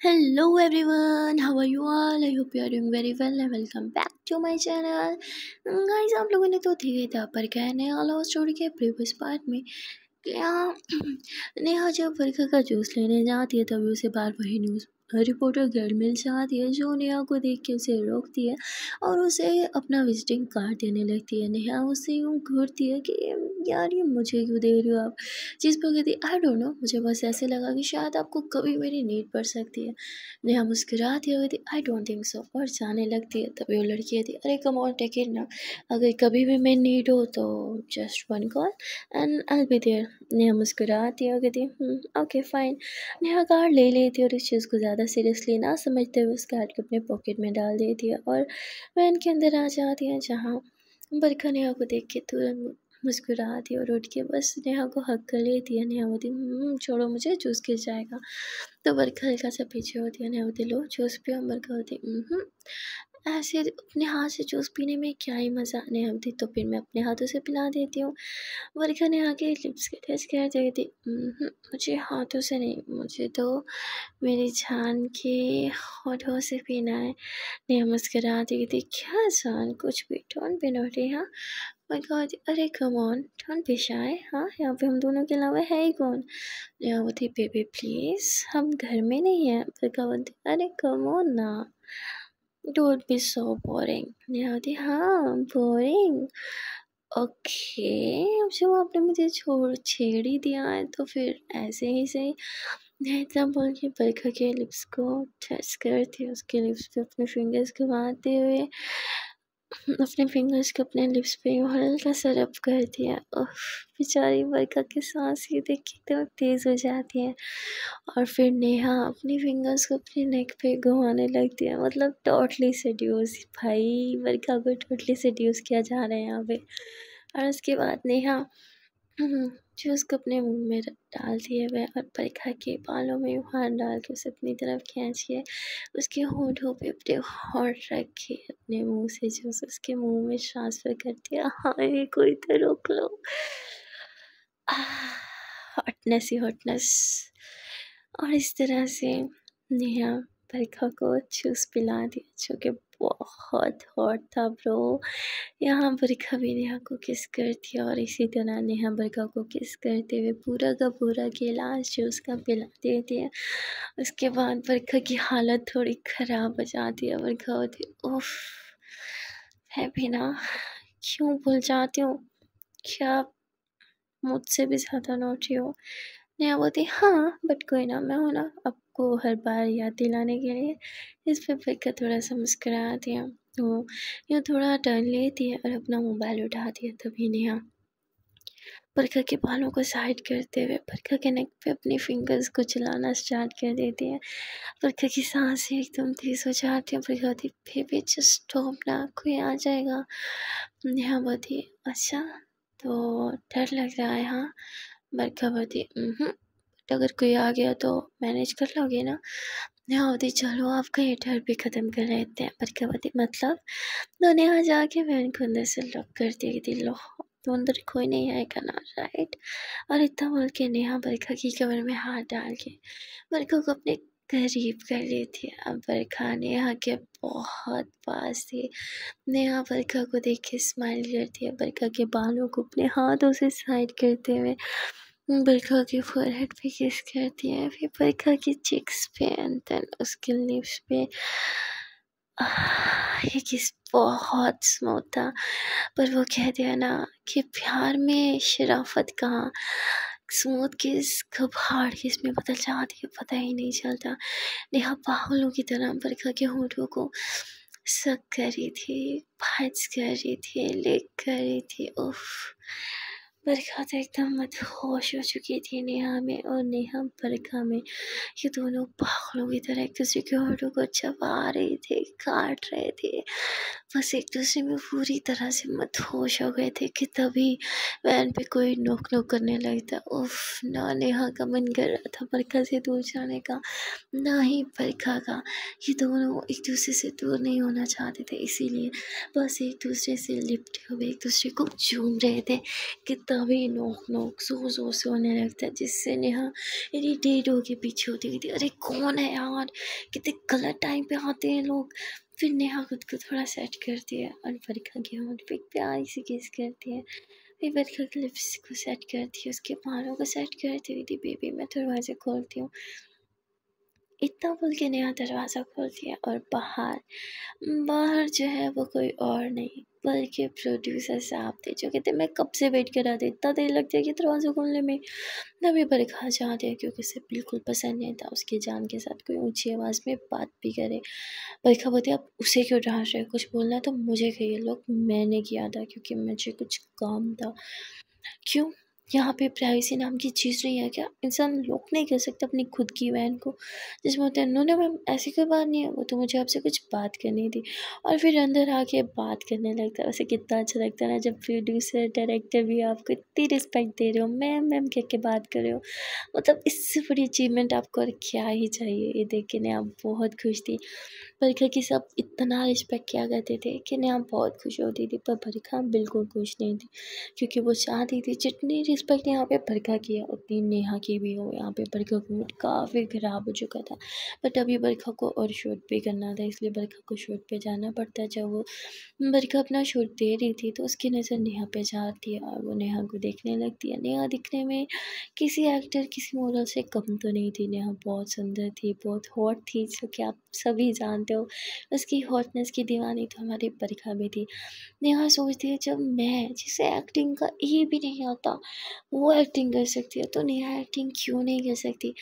hello everyone how are you all i hope you are doing very well and welcome back to my channel guys आप लोगों ने तो देखे था पर क्या नया लॉ स्टोरी के प्रीवियस पार्ट में क्या नेहा जब वर्खा का जूस लेने जाती है तभी उसे बार वही न्यूज़ रिपोर्टर घर मिल जाती है जो नेहा को देख के उसे रोकती है और उसे अपना विजिटिंग कार्ड देने लगती है नेहा उसे यूँ घूरती है कि यार ये मुझे क्यों दे रही हो आप जिस पर कहती आई डोंट नो मुझे बस ऐसे लगा कि शायद आपको कभी मेरी नीड पड़ सकती है नेहा मुस्कुराती हुई थी आई डोंट थिंक सो और जाने लगती है तभी वो लड़की कहती अरे कम ऑन टेक इट ना अगर कभी भी मैं नीड हो तो just one call and I be there Neha मुस्कुराती है कहती okay fine hmm, Neha card ले लेती और इस चीज़ को ज़्यादा ज़्यादा सीरियसली ना समझते हुए उसके हाथ को अपने पॉकेट में डाल दी थी और वैन के अंदर आ जाती है जहाँ बरखा नेहा को देख के तुरंत मुस्कुरा दी और उठ के बस नेहा को हक कर लेती है नेहा होती हम्म, छोड़ो मुझे जूस गिर जाएगा तो बरखा हल्का सा पीछे होती है नेहा बोलती लो जूस पियो बरखा होती हम्म, ऐसे अपने हाथ से जूस पीने में क्या ही मज़ा आने होती तो फिर मैं अपने हाथों से पिला देती हूँ वर्खा ने आके लिप्स के टेस्ट कर दी थी मुझे हाथों से नहीं मुझे तो मेरी जान के होठों से पीना है नहीं मुस्करा दी थी क्या जान कुछ भी टोन पे नोटे हाँ मैं कहा अरे कमोन टोन पेशाए हाँ यहाँ पे हम दोनों के अलावा है ही कौन वो थी बेबी प्लीज़ हम घर में नहीं हैं पर कवन अरे कमोन ना It would be so boring. निहावती हाँ बोरिंग ओके जब आपने मुझे छोड़ छेड़ ही दिया है तो फिर ऐसे ही सही मैं इतना बोल के पलखा के लिप्स को टच करती उसके लिप्स पे अपने फिंगर्स घुमाते हुए अपने फिंगर्स को अपने लिप्स पे हल्का सा रब कर दिया बेचारी बरखा की सांस ये देख एकदम तेज़ हो जाती है और फिर नेहा अपने फिंगर्स को अपने नेक पे घुमाने लगती है मतलब टोटली सड्यूस भाई बरखा को टोटली सड्यूस किया जा रहा है यहाँ पे और उसके बाद नेहा हम्म, जो उसको अपने मुंह में डाल दिए हुए और परिखा के बालों में हाथ डाल के उसे अपनी तरफ खींचिए उसके होठों पे अपने रख के अपने मुंह से जो उसके मुंह में ट्रांसफ़र कर दिया हाँ ये कोई तो रोक लो हॉटनेस ही हॉटनेस और इस तरह से नेहा परिखा को जूस पिला दिया जो कि बहुत हॉट था ब्रो यहाँ बरखा भी नेहा को किस कर दिया और इसी तरह नेहा बरखा को किस करते हुए पूरा का पूरा गिलास जो उसका पिला देती है उसके बाद बरखा की हालत थोड़ी ख़राब हो जाती है बरखा होती उफ है भी ना क्यों भूल जाती हूँ क्या मुझसे भी ज़्यादा नोटी हो नया बोलती हाँ बट कोई ना मैं हूँ ना आपको हर बार याद दिलाने के लिए इस पर फिक्र थोड़ा सा मुस्करा दिया तो यूँ थोड़ा टर्न लेती है और अपना मोबाइल उठा दिया तभी नया परखा के बालों को साइड करते हुए परखा के नेक पे अपनी फिंगर्स को चलाना स्टार्ट कर देती है परखा की सांसें एकदम तेज़ हो जाती है परखा होती भी जस्ट स्टॉप ना कोई आ जाएगा नेहा बोलती अच्छा तो डर लग रहा है हाँ पर बट अगर कोई आ गया तो मैनेज कर लोगे ना यहाँ होती चलो आपका ये डर भी ख़त्म कर लेते हैं पर मतलब दोनों यहाँ जाके मैंने अंदर से लॉक कर दिया थी लो तो अंदर कोई नहीं आएगा ना राइट और इतना बोल के नेहा बरखा की कमर में हाथ डाल के बरखा को अपने तारीफ कर रही थी अब बरखा यहाँ के बहुत पास थी नेहा बरखा को देख के स्माइल करती है बरखा के बालों को अपने हाथों से साइड करते हुए बरखा के फोरहेड पे किस करती है फिर बरखा के चिक्स पे एंड देन उसके लिप्स पे ये किस बहुत स्मूथ था पर वो कहते हैं ना कि प्यार में शराफत कहाँ स्मूथ किस कब हार्ड किस में बदल जाती है पता ही नहीं चलता नेहा पागलों की तरह बरखा के होठों को सक कर रही थी फाइज कर रही थी लेक कर रही थी उफ बरखा तो एकदम मदहोश हो चुकी थी नेहा में और नेहा बरखा में ये दोनों पागलों की तरह एक दूसरे के होटों को चबा रहे थे काट रहे थे बस एक दूसरे में पूरी तरह से मदहोश हो गए थे कि तभी वैन पे कोई नोक नोक करने लगता उफ ना नेहा का मन कर रहा था बरखा से दूर जाने का ना ही बरखा का ये दोनों एक दूसरे से दूर नहीं होना चाहते थे इसीलिए बस एक दूसरे से लिपटे हुए एक दूसरे को चूम रहे थे कि तब भी नोक नोक ज़ोर ज़ोर से होने लगता है जिससे नेहा इरीटेट होकर पीछे होती गई थी अरे कौन है यार कितने गलत टाइम पे आते हैं लोग फिर नेहा खुद को थोड़ा सेट करती है और बरखा के होंठ पे प्यार से किस करती है फिर बरखा के लिप्स को सेट करती है उसके पानों को सेट करती हुई थी बेबी मैं दरवाज़े खोलती हूँ इतना बोल के नया दरवाज़ा खोल दिया और बाहर बाहर जो है वो कोई और नहीं बल्कि प्रोड्यूसर साहब थे जो कहते मैं कब से वेट रहा था इतना देर लग कि दरवाज़ा खोलने में मैं भी भर खा जा दिया क्योंकि उसे बिल्कुल पसंद नहीं था उसकी जान के साथ कोई ऊंची आवाज़ में बात भी करे बरखा बोलते अब उसे क्यों डांट रहे कुछ बोलना तो मुझे कहिए लोग मैंने किया था क्योंकि मुझे कुछ काम था क्यों यहाँ पे प्राइवेसी नाम की चीज़ नहीं है क्या इंसान लॉक नहीं कर सकता अपनी खुद की वैन को जिसमें होता है उन्होंने मैम ऐसी कोई बात नहीं है वो तो मुझे आपसे कुछ बात करनी थी और फिर अंदर आके बात करने लगता है वैसे कितना अच्छा लगता है ना जब प्रोड्यूसर डायरेक्टर भी आपको इतनी रिस्पेक्ट दे रहे हो मैम मैम कह के बात कर रहे हो मतलब इससे बड़ी अचीवमेंट आपको और क्या ही चाहिए ये देख के आप बहुत खुश थी बरखा की सब इतना रिस्पेक्ट किया करते थे कि आप बहुत खुश होती थी पर बरखा बिल्कुल खुश नहीं थी क्योंकि वो चाहती थी जितनी पर यहाँ पे बरखा किया अपनी नेहा की भी हो यहाँ पे बरखा का मूड काफ़ी ख़राब हो चुका था बट अभी बरखा को और शूट भी करना था इसलिए बरखा को शूट पे जाना पड़ता है जब वो बरखा अपना शूट दे रही थी तो उसकी नज़र नेहा पे जाती है और वो नेहा को देखने लगती है नेहा दिखने में किसी एक्टर किसी मॉडल से कम तो नहीं थी नेहा बहुत सुंदर थी बहुत हॉट थी जो कि आप सभी जानते हो उसकी हॉटनेस की दीवानी तो हमारी बरखा भी थी नेहा सोचती है जब मैं जिसे एक्टिंग का ये भी नहीं आता वो एक्टिंग कर सकती है तो नेहा एक्टिंग क्यों नहीं कर सकती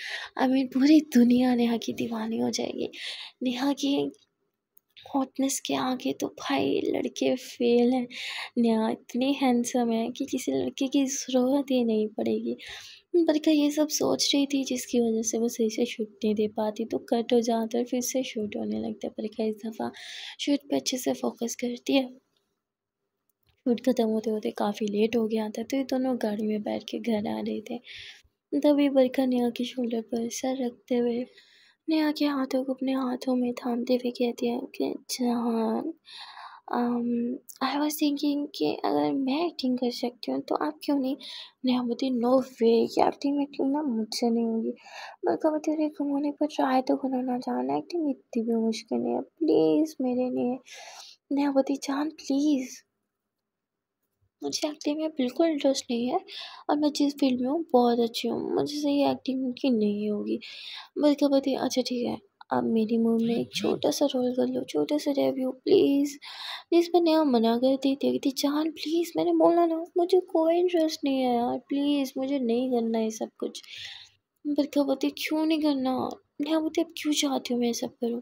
आई मीन पूरी दुनिया नेहा की दीवानी हो जाएगी नेहा की हॉटनेस के आगे तो भाई लड़के फेल हैं नेहा इतने हैंडसम है कि किसी लड़के की ज़रूरत ही नहीं पड़ेगी बल्कि ये सब सोच रही थी जिसकी वजह से वो सही से शूट नहीं दे पाती तो कट हो जाता है फिर से शूट होने लगता है बल्कि इस दफ़ा शूट पे अच्छे से फोकस करती है फूड ख़त्म होते होते काफ़ी लेट हो गया था तो ये दोनों गाड़ी में बैठ के घर आ रहे थे तभी बरखा नेहा के शोल्डर पर सर रखते हुए नेहा के हाथों को अपने हाथों में थामते हुए कहती है कि जहाँ आई वॉज थिंकिंग कि अगर मैं एक्टिंग कर सकती हूँ तो आप क्यों नहीं नेहा बोलती नो वे कि एक्टिंग वैक्टिंग ना मुझसे नहीं होगी बल्कि बोलती अरे गुम होने पर ट्राई तो करो ना जाना एक्टिंग इतनी भी मुश्किल है प्लीज़ मेरे लिए नेहा बोती जान प्लीज़ मुझे एक्टिंग में बिल्कुल इंटरेस्ट नहीं है और मैं जिस फील्ड में हूँ बहुत अच्छी हूँ मुझे सही एक्टिंग की नहीं होगी बल्कि बोलती अच्छा ठीक है आप मेरी मूवी में एक हम्म। छोटा सा रोल कर लो छोटा सा रेव्यू प्लीज़ प्लीज़ मैंने यहाँ मना कर दी थी थी जान प्लीज़ मैंने बोला ना मुझे कोई इंटरेस्ट नहीं है यार प्लीज़ मुझे नहीं करना है सब कुछ बल्कि क्यों नहीं करना नहीं बोलती तो आप क्यों चाहती हूँ मैं सब करूँ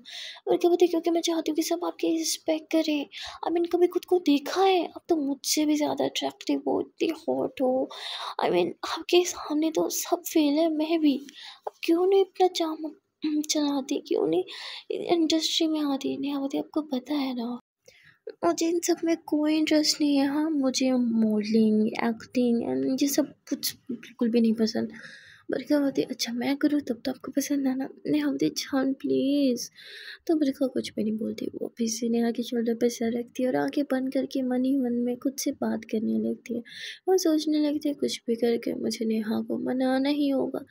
और क्या बोलते क्योंकि मैं चाहती हूँ कि सब आपकी रिस्पेक्ट करें आई मीन कभी खुद को देखा है आप तो मुझसे भी ज़्यादा अट्रैक्टिव हो इतनी हॉट हो आई मीन आपके सामने तो सब फेल है मैं भी अब क्यों नहीं इतना चाम चलाती क्यों नहीं इंडस्ट्री में आती नहीं आती आपको पता है ना मुझे इन सब में कोई इंटरेस्ट नहीं है हाँ मुझे मॉडलिंग एक्टिंग एंड ये सब कुछ बिल्कुल भी नहीं पसंद बरखा बोलती अच्छा मैं करूँ तब तो आपको पसंद आना नेहा बोलती जान प्लीज़ तो बरखा कुछ भी नहीं बोलती वो फिर से नेहा के शोल्डर पर सर रखती है और आंखें बंद करके मन ही मन में खुद से बात करने लगती है और सोचने लगती है कुछ भी करके मुझे नेहा को मनाना ही होगा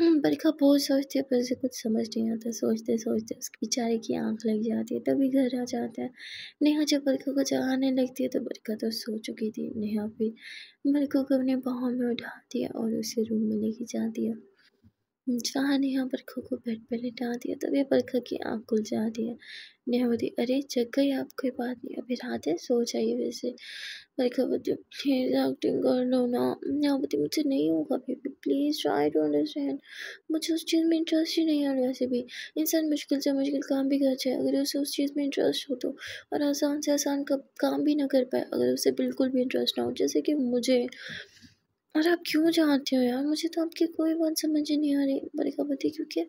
बड़का बहुत सोचते पर उसे कुछ समझ नहीं आता सोचते सोचते उसकी बेचारे की आंख लग जाती है तभी घर आ जाता है नेहा जब बड़का को जगाने लगती है तो बड़का तो सो चुकी थी नेहा फिर बरखा को अपने बाहों में उठाती है और उसे रूम में लेके जाती है जहाँ नेहा बरखा को बेड पर लिटा दिया तभी बरखा की आँख खुल जाती है नेहा बोली अरे जग गई आप कोई बात नहीं अभी रात है सो जाइए वैसे बरखा बोलती प्लीज़ एक्टिंग कर लो ना नेहा बोलती मुझे नहीं होगा baby please try to understand मुझे उस चीज़ में इंटरेस्ट ही नहीं है वैसे भी इंसान मुश्किल से मुश्किल काम भी कर जाए अगर उसे उस चीज़ में इंटरेस्ट हो तो और आसान से आसान का काम भी ना कर पाए अगर उसे बिल्कुल भी इंटरेस्ट ना हो जैसे कि मुझे और आप क्यों चाहते हो यार मुझे तो आपकी कोई बात समझ नहीं आ रही बड़ी बरिकावती क्योंकि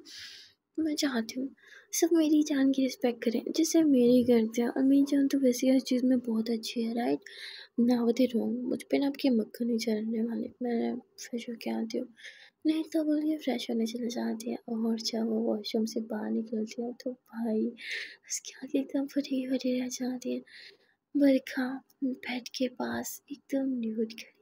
मैं चाहती हूँ सब मेरी जान की रिस्पेक्ट करें जैसे मेरी करते हैं और मेरी जान तो वैसे हर चीज़ में बहुत अच्छी है राइट ना वधे रोंग तो मुझ पर ना आपके मक्खन नहीं चलने वाले मैं फ्रेश होकर आती हूँ नहीं तो बोलिए फ्रेश होने चले जाते हैं और जब वो वॉशरूम से बाहर निकलती है तो भाई उसके आगे एकदम फटी फटी रह जाती है बरखा बेड के पास एकदम न्यूट कर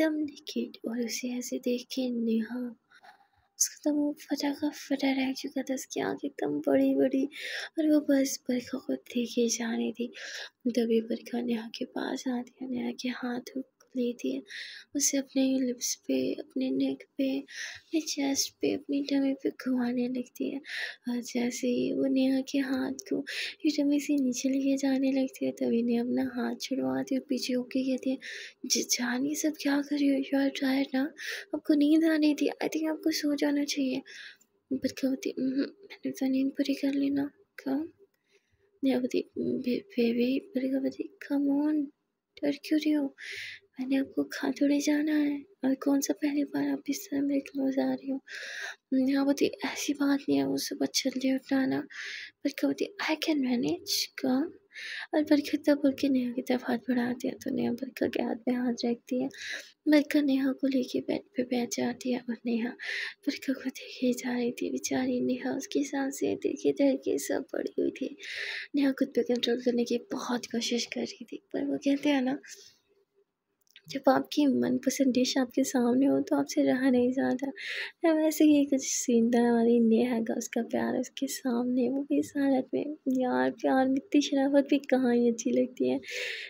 एकदम निकेट और उसे ऐसे देख के नेहा उसका तो मुँह फटा का फटा रह चुका था उसकी आँख एकदम बड़ी बड़ी और वो बस बरखा को देखे जा रही थी तभी बरखा नेहा के पास आती है नेहा के हाथ नहीं थी उसे अपने लिप्स पे अपने नेक पे अपने चेस्ट पे अपनी टमी पे घुमाने लगती है और जैसे ही वो नेहा के हाथ को टमी से नीचे लिए जाने लगती है तभी ने अपना हाथ छुड़वाती है पीछे होके कहती है जान ये सब क्या कर रही हो यू आर टायर ना आपको नींद आ रही थी आई थिंक आपको सो जाना चाहिए बट क्या होती हम्म, मैंने तो नींद पूरी कर ली ना कम हम्म, बेबी बड़ी खबर कम ऑन डर क्यों रही हो मैंने आपको खा थोड़ी जाना है और कौन सा पहली बार आप इस तरह मेरे क्लोज आ रही हो यहाँ बहुत ही ऐसी बात नहीं है वो सब अच्छा ले उठाना पर बोलती आई कैन मैनेज कम और बरखा तब बोल के नेहा की तरफ हाथ बढ़ा दिया तो नेहा बरखा के हाथ में हाथ रख दिया बरखा नेहा को लेके बेड पे बैठ जाती है और नेहा बरखा को देखे जा रही थी बेचारी नेहा उसकी सांसें देखे डर के सब पड़ी हुई थी नेहा खुद पे कंट्रोल करने की बहुत कोशिश कर रही थी पर वो कहते हैं ना जब आपकी मनपसंद डिश आपके सामने हो तो आपसे रहा नहीं जाता वैसे ही कुछ सीन था हमारी नेहा का उसका प्यार उसके सामने वो भी इस हालत में यार प्यार मिट्टी इतनी शराफत भी कहाँ ही अच्छी लगती है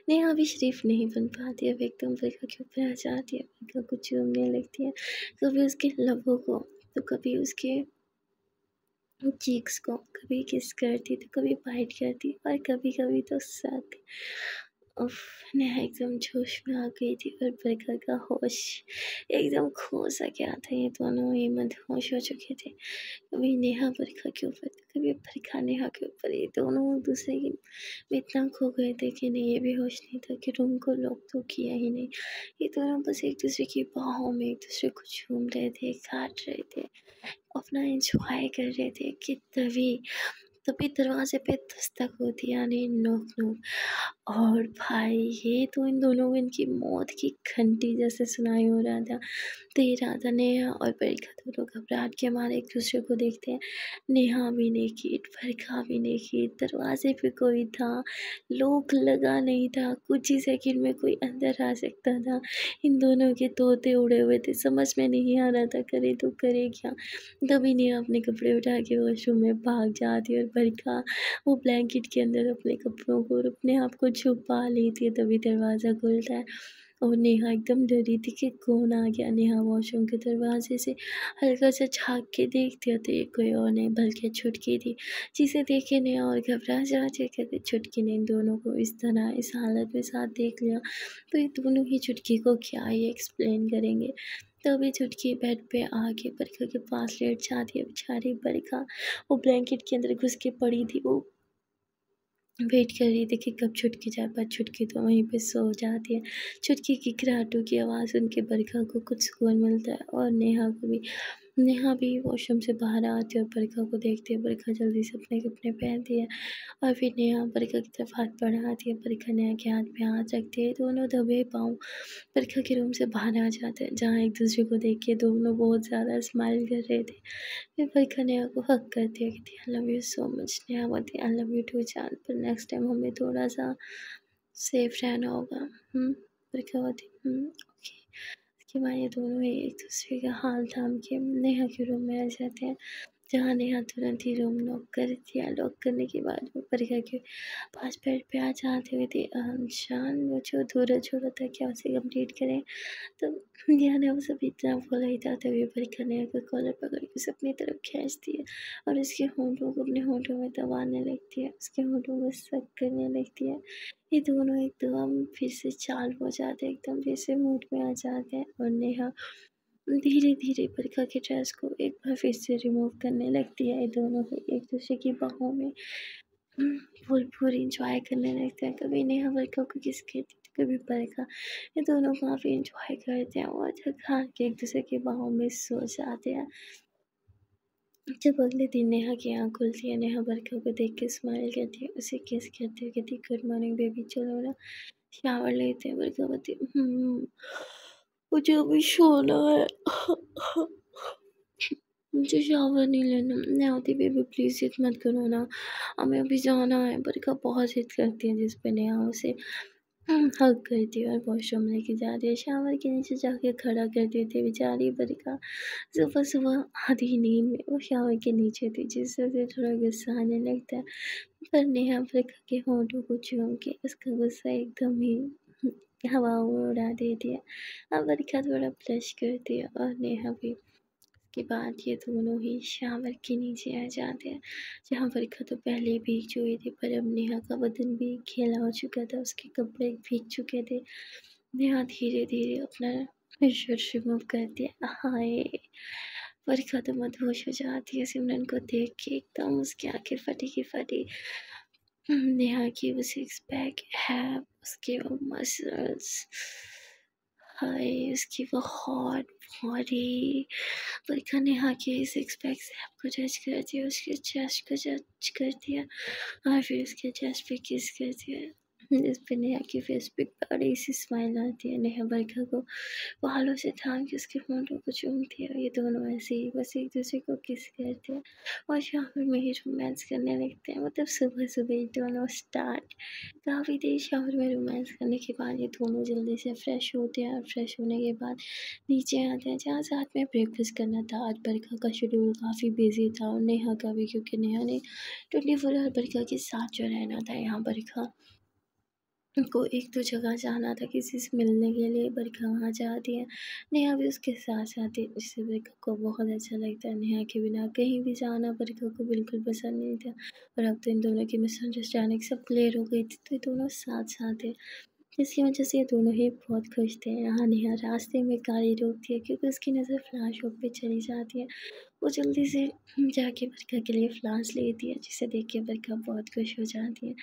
नेहा भी शरीफ नहीं बन पाती अब एकदम रेखा के ऊपर आ जाती है रेखा को चूमने लगती है कभी उसके लबों को तो कभी उसके चीक्स को कभी किस करती तो कभी बाइट करती और कभी कभी तो सक नेहा एकदम जोश में आ गई थी और बर्गर का होश एकदम खो सा गया था ये दोनों ही मदहोश हो चुके थे कभी नेहा बरखा के ऊपर कभी बरखा नेहा के ऊपर ये दोनों एक दूसरे के में इतना खो गए थे कि नहीं ये भी होश नहीं था कि रूम को लॉक तो किया ही नहीं ये दोनों बस एक दूसरे की बाहों में एक दूसरे को झूम रहे थे काट रहे थे अपना इंजॉय कर रहे थे कि तभी तभी दरवाजे पे दस्तक होती यानी नोक नोक और भाई ये तो इन दोनों को इनकी मौत की घंटी जैसे सुनाई हो रहा था तो ये राधा नेहा और परिखा दोनों घबराहट के हमारे एक दूसरे को देखते हैं नेहा भी नहीं की परिखा भी नहीं की दरवाजे पे कोई था लोग लगा नहीं था कुछ ही सेकंड में कोई अंदर आ सकता था इन दोनों के तोते उड़े हुए थे समझ में नहीं आ रहा था करे तो करे क्या तभी नेहा अपने कपड़े उठा के वॉशरूम में भाग जाती और भर का वो ब्लैंकेट के अंदर अपने कपड़ों को और अपने आप को छुपा लेती है तभी दरवाज़ा खुलता है और नेहा एकदम डरी थी कि कौन आ गया नेहा वॉशरूम के दरवाजे से हल्का सा झाँक के देखती तो ये कोई और नहीं बल्कि छुटकी थी जिसे देखे नेहा और घबरा जाते कहते छुटकी ने दोनों को इस तरह इस हालत में साथ देख लिया तो ये दोनों ही छुटकी को क्या ये एक्सप्लेन करेंगे तभी चुटकी बेड पे आके बरखा के पास लेट जाती है बेचारी बरखा वो ब्लैंकेट के अंदर घुस के पड़ी थी वो वेट कर रही देखिए कब छुटकी जाए पर छुटकी तो वहीं पे सो जाती है छुटकी की घराटों की आवाज़ उनके बरखा को कुछ सुकून मिलता है और नेहा को भी नेहा भी वॉशरूम से बाहर आती है और बरखा को देखती है बरखा जल्दी से अपने कपड़े पहनती है और फिर नेहा बरखा की तरफ हाथ बढ़ाती है बरखा नेहा के हाथ में हाथ रखती है दोनों दबे पाँव बरखा के रूम से बाहर आ जाते हैं जहाँ एक दूसरे को देख के दोनों बहुत ज़्यादा स्माइल कर रहे थे फिर बरखा नेहा को हक करती है कहती I love you so much Neha बोलती आई लव यू टू जान पर नेक्स्ट टाइम हमें थोड़ा सा सेफ रहना होगा हम्म, बरखा बोलती ओके हम्म, कि हमारे दोनों एक दूसरे का हाल थाम के नेहा के रूम में आ जाते हैं जहाँ यहाँ तुरंत ही रूम लॉक कर दिया लॉक करने के बाद वो परिया के पास बेड पे आ जाते हुए थे शान वो जो अधूरा छोड़ा था क्या उसे कंप्लीट करें तो नेहा ने वो सब इतना बोला ही था तभी तो परीक्षा ने को कॉलर पकड़ के उसे अपनी तरफ खींच दिया और उसके होंठों को अपने होंठों में दबाने लगती है उसके होंठों में सक करने लगती है ये दोनों एकदम फिर से चाल हो जाते हैं एकदम फिर से मूड में आ जाते हैं और नेहा धीरे धीरे बरखा के ड्रेस को एक बार फिर से रिमूव करने लगती है दोनों को एक दूसरे की बाहों में फुल फूल इंजॉय करने लगते हैं कभी नेहा बरखा को किस कहती कभी बरखा ये दोनों काफ़ी इंजॉय करते हैं और थका हाँ, के एक दूसरे के बाहों में सो जाते हैं जब अगले दिन नेहा की आँख खुलती है नेहा बरखा को देख के स्माइल करती है उसे किस कहती है कहती गुड मॉर्निंग बेबी चलो ना शावर लेते हैं बरखा बताती हम्म, मुझे अभी सोना है मुझे शावर नहीं लेना आती बेबी प्लीज़ जिद मत करो ना हमें अभी जाना है बरका बहुत जिद करती है जिस पर नया उसे हक हम्म, करती है और वॉशरूम लेके जाती है शावर के नीचे जाके खड़ा कर देती है बेचारी बरका सुबह सुबह आधी नींद में वो शावर के नीचे थी जिससे उसे थोड़ा गुस्सा आने लगता है पर नेहा बरखा के होटों को चूम के उसका गुस्सा एकदम ही हवाओं में उड़ा दे दिया अब अलका थोड़ा ब्लश कर दिया और नेहा भी के बाद ये दोनों ही शावर के नीचे आ जाते हैं जहाँ वर्खा तो पहले भीग चुकी थी पर अब नेहा का बदन भी खेला हो चुका था उसके कपड़े भीग चुके थे नेहा धीरे धीरे अपना शर्ट रिमूव कर दिया हाय वर्खा तो मदहोश हो जाती है सिमरन को देख के एकदम उसकी आंखें फटी की फटी नेहा की वो सिक्स पैक है give muscles. I give a hot body. पर कन्या के सिक्स पैक से आपको जज कर दिया उसके चेस्ट को जज कर दिया और फिर उसके चेस्ट पे किस कर दिया जिस पर नेहा की फेस पे बड़ी सी स्माइल आती है नेहा बरखा को बालों से थाम के उसके फोटो को चूमती है ये दोनों ऐसे ही बस एक दूसरे को किस करते हैं और शाम में ही रोमांस करने लगते हैं मतलब सुबह सुबह ये दोनों स्टार्ट काफ़ी देर शावर में रोमांस करने के बाद ये दोनों जल्दी से फ्रेश होते हैं और फ्रेश होने के बाद नीचे आते हैं जहाँ साथ में ब्रेकफास्ट करना था आज बरखा का शेड्यूल काफ़ी बिजी था और नेहा का भी क्योंकि नेहा ने ट्वेंटी फोर आवर बरखा के साथ जो रहना था यहाँ बरखा को एक दो जगह जाना था किसी से मिलने के लिए बरखा वहाँ जाती है नेहा भी उसके साथ जाती है जिससे बरखा को बहुत अच्छा लगता है नेहा के बिना कहीं भी जाना बरखा को बिल्कुल पसंद नहीं था और अब तो इन दोनों की मिसअंडरस्टैंडिंग सब क्लियर हो गई थी तो ये दोनों साथ साथ है जिसकी वजह से ये दोनों ही बहुत खुश थे यहाँ नेहा रास्ते में गाड़ी रोकती है क्योंकि उसकी नज़र फ्लाश शॉप पे चली जाती है वो जल्दी से जाके बरखा के लिए फ्लाश लेती है जिसे देख के बरखा बहुत खुश हो जाती है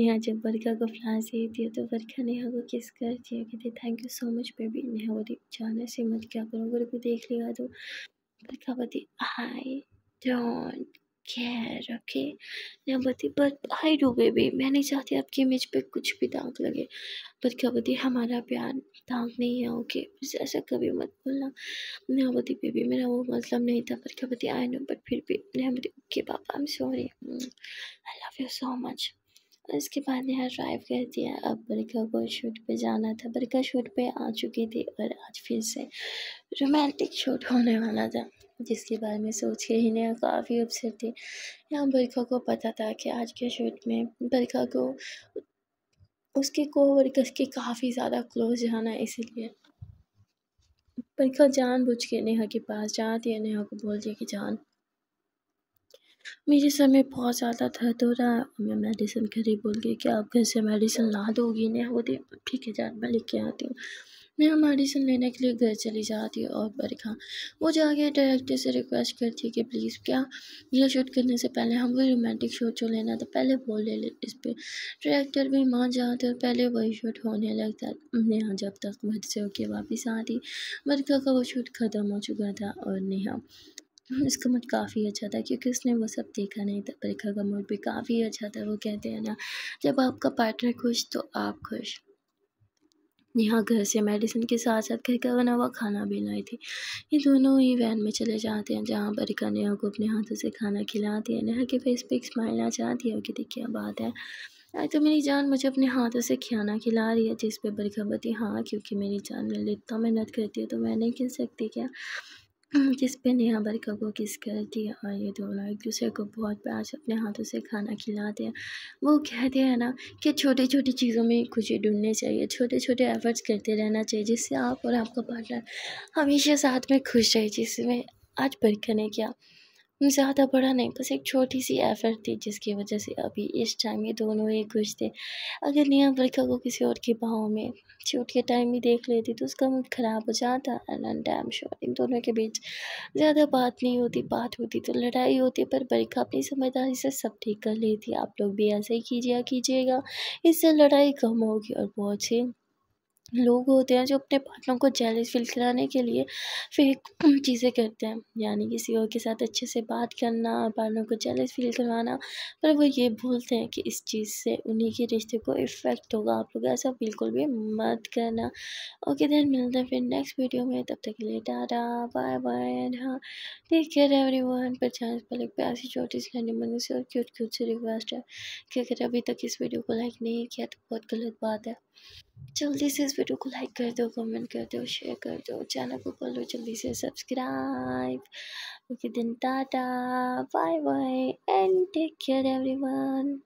नेहा जब बरखा को फ्लाश देती है तो बरखा नेहा को किस करती है कहती thank you so much baby Neha बोली जाने से मत क्या करो अगर देख लेगा तो बरखा बोती आई डोंट केयर ओके या बस बट आई डू बेबी मैं नहीं चाहती आपकी इमेज पे कुछ भी दाग लगे बट क्या बताइए हमारा प्यार दाग नहीं है ओके okay? ऐसा कभी मत बोलना नयावती बेबी मेरा वो मतलब नहीं था पर क्या बताइए आई नो बट फिर भी नयावती ओके पापा I am sorry I love you so much इसके बाद यहाँ ड्राइव कर दिया अब बरखा को शूट पे जाना था बरखा शूट पे आ चुकी थी और आज फिर से रोमांटिक शूट होने वाला था जिसके बारे में सोच के ही हिना काफ़ी अपसेट थी यहाँ बरखा को पता था कि आज के शूट में बरखा को उसके वर्कर्स के काफ़ी ज़्यादा क्लोज जाना है इसीलिए बरखा जान बुझ के नेहा के पास जाती है नेहा को बोल दिया कि जान मेरे सर में बहुत ज़्यादा दर्द हो रहा है मैं मेडिसिन खरीद बोल गई कि आप घर से मेडिसिन ला दोगी नहीं होती ठीक है जान मैं लेके आती हूँ मैं मेडिसिन लेने के लिए घर चली जाती और बरखा वो जाके डायरेक्टर से रिक्वेस्ट करती है कि प्लीज़ क्या ये शूट करने से पहले हम वही रोमांटिक शूट जो लेना था पहले वो ले ले इस पर डायरेक्टर भी मान जाते और पहले वही शूट होने लगता नेहा जब तक घर से होकर वापस आती बरखा का वो शूट ख़त्म हो चुका था और नेहा इसका मूड काफ़ी अच्छा था क्योंकि उसने वो सब देखा नहीं था परीक्षा का मूड भी काफ़ी अच्छा था वो कहते हैं ना जब आपका पार्टनर खुश तो आप खुश यहाँ घर से मेडिसिन के साथ साथ घर का बना हुआ खाना भी लाई थी ये दोनों ही वैन में चले जाते हैं जहाँ पर रिका नेहा को अपने हाथों से खाना खिलाती है नेहा के फेस पे एक स्माइल आ जाती है कि देखिए बात है आज तो मेरी जान मुझे अपने हाथों से खाना खिला रही है जिस पे बरखा बती हाँ क्योंकि मेरी जान मैं इतना मेहनत करती है तो मैं नहीं खिल सकती क्या जिस हम्म, पे नेहा को किस करती है और ये दोनों एक दूसरे को बहुत प्यार से अपने हाथों से खाना खिलाते हैं वो कहते हैं ना कि छोटी छोटी चीज़ों में खुशी ढूंढनी चाहिए छोटे छोटे एफर्ट्स करते रहना चाहिए जिससे आप और आपका पार्टनर हमेशा साथ में खुश रहे जिसमें आज बरकर ने किया ज़्यादा बड़ा नहीं बस एक छोटी सी एफर्ट थी जिसकी वजह से अभी इस टाइम ये दोनों ही खुश थे अगर नेहा बरखा को किसी और के भाव में छूट के टाइम ही देख लेती तो उसका मूड ख़राब हो जाता एंड एंड डैम श्योर इन दोनों के बीच ज़्यादा बात नहीं होती बात होती तो लड़ाई होती पर बरखा अपनी समझदारी से सब ठीक कर लेती आप लोग भी ऐसा ही कीजिए कीजिएगा इससे लड़ाई कम होगी और बहुत ही लोग होते हैं जो अपने पार्टनर को जेलस फील कराने के लिए फेक चीज़ें करते हैं यानी किसी और e के साथ अच्छे से बात करना पार्टनर को जेलस फील करवाना पर वो ये भूलते हैं कि इस चीज़ से उन्हीं के रिश्ते को इफ़ेक्ट होगा आप लोग ऐसा बिल्कुल भी मत करना ओके देन मिलते हैं फिर नेक्स्ट वीडियो में तब तक के लिए टाटा बाय बाय हाँ टेक केयर एवरी वन पर चांस पर एक प्यासी छोटी सी लड़ने मनी से और क्यूट क्यूट से रिक्वेस्ट है कि अगर अभी तक इस वीडियो को लाइक नहीं किया तो बहुत गलत बात है जल्दी से इस वीडियो को लाइक कर दो कमेंट कर दो शेयर कर दो चैनल को कर लो जल्दी से सब्सक्राइब ओके दिन ta-ta bye bye and take care everyone